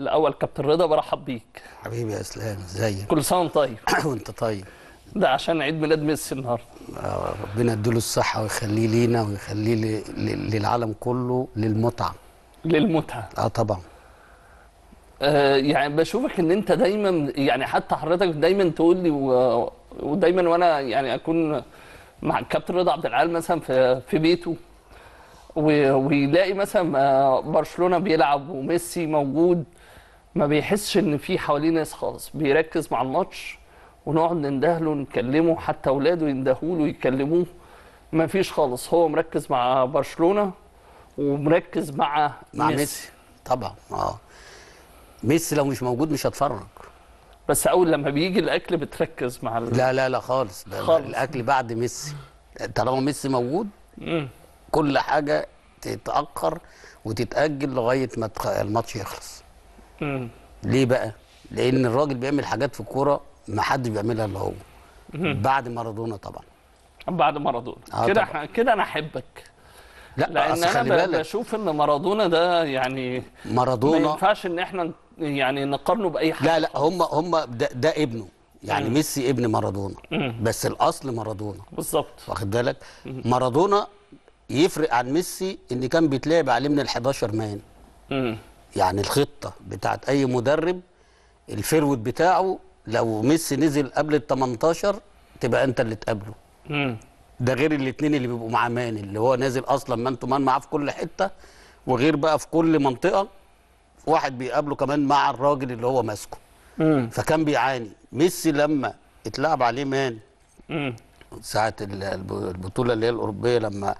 الاول كابتن رضا برحب بيك حبيبي يا اسلام ازيك كل سنه وانت طيب وانت طيب ده عشان عيد ميلاد ميسي النهارده آه، ربنا يديله الصحه ويخليه لينا ويخليه للعالم كله للمتعه للمتعه اه طبعا آه يعني بشوفك ان انت دايما يعني حتى حضرتك دايما تقول لي و... ودايما وانا يعني اكون مع الكابتن رضا عبد العال مثلا في في بيته ويلاقي مثلا آه، برشلونه بيلعب وميسي موجود ما بيحسش ان في حواليه ناس خالص بيركز مع الماتش ونقعد نندهله نكلمه حتى اولاده يندهوله يكلموه ما فيش خالص هو مركز مع برشلونه ومركز مع مع ميسي, ميسي. طبعا اه ميسي لو مش موجود مش هتفرج بس اول لما بيجي الاكل بتركز مع ال... لا لا لا خالص, خالص. الاكل بعد ميسي طالما ميسي موجود مم. كل حاجه تتاخر وتتاجل لغايه ما الماتش يخلص ليه بقى؟ لان الراجل بيعمل حاجات في الكوره ما حدش بيعملها الا هو بعد مارادونا طبعا بعد مارادونا آه كده طبعًا. كده انا احبك لا لان انا بشوف ان مارادونا ده يعني مارادونا ما ينفعش ان احنا يعني نقارنه باي حد لا لا هم هم ده, ده ابنه يعني مم. ميسي ابن مارادونا بس الاصل مارادونا بالظبط واخد بالك مارادونا يفرق عن ميسي ان كان بيتلعب عليه من ال 11 مان مم. يعني الخطه بتاعت اي مدرب الفيرود بتاعه لو ميسي نزل قبل ال 18 تبقى انت اللي تقابله ده غير الاثنين اللي بيبقوا معاه مان اللي هو نازل اصلا مان تو مان معاه في كل حته وغير بقى في كل منطقه واحد بيقابله كمان مع الراجل اللي هو ماسكه فكان بيعاني ميسي لما اتلعب عليه مان ساعه البطوله اللي هي الاوروبيه لما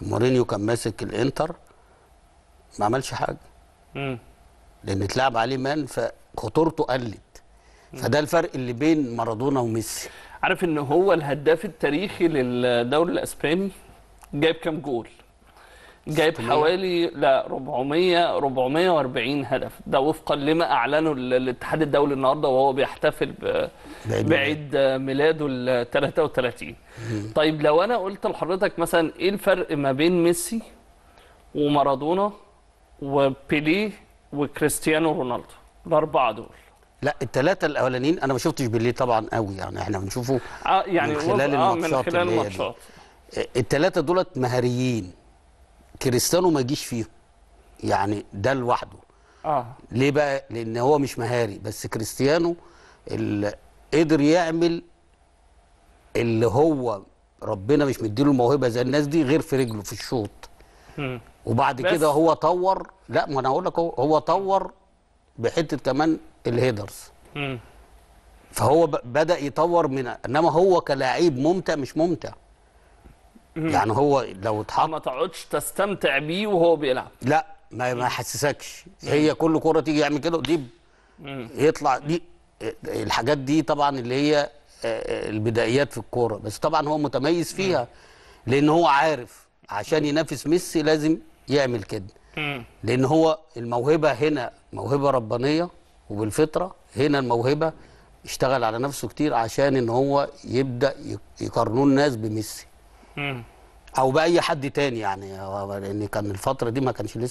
مورينيو كان ماسك الانتر ما عملش حاجه لان اتلعب عليه مان فخطورته قلت فده الفرق اللي بين مارادونا وميسي عارف ان هو الهداف التاريخي للدوري الاسباني جايب كام جول جايب حوالي لا 400 440 هدف ده وفقا لما اعلنه الاتحاد الدولي النهارده وهو بيحتفل بعيد ميلاده ال 33 طيب لو انا قلت لحضرتك مثلا ايه الفرق ما بين ميسي ومارادونا وبيلي وكريستيانو رونالدو الاربعه دول لا الثلاثه الاولانيين انا ما شفتش بيليه طبعا قوي يعني احنا بنشوفه آه يعني من خلال آه الماتشات من خلال الماتشات آه، الثلاثه دولت مهاريين كريستيانو ما جيش فيهم يعني ده لوحده اه ليه بقى لان هو مش مهاري بس كريستيانو اللي قدر يعمل اللي هو ربنا مش مديله الموهبه زي الناس دي غير في رجله في الشوط وبعد كده هو طور لا ما انا هقول لك هو, هو طور بحته كمان الهيدرز مم. فهو بدا يطور من انما هو كلاعب ممتع مش ممتع مم. يعني هو لو اتحط ما تقعدش تستمتع بيه وهو بيلعب لا ما ما يحسسكش هي كل كره تيجي يعمل كده دي يطلع دي الحاجات دي طبعا اللي هي البدايات في الكوره بس طبعا هو متميز فيها لان هو عارف عشان ينافس ميسي لازم يعمل كده لان هو الموهبه هنا موهبه ربانيه وبالفطره هنا الموهبه اشتغل على نفسه كتير عشان ان هو يبدا يقارنوه الناس بميسي او باي حد تاني يعني لان كان الفتره دي ما كانش لسه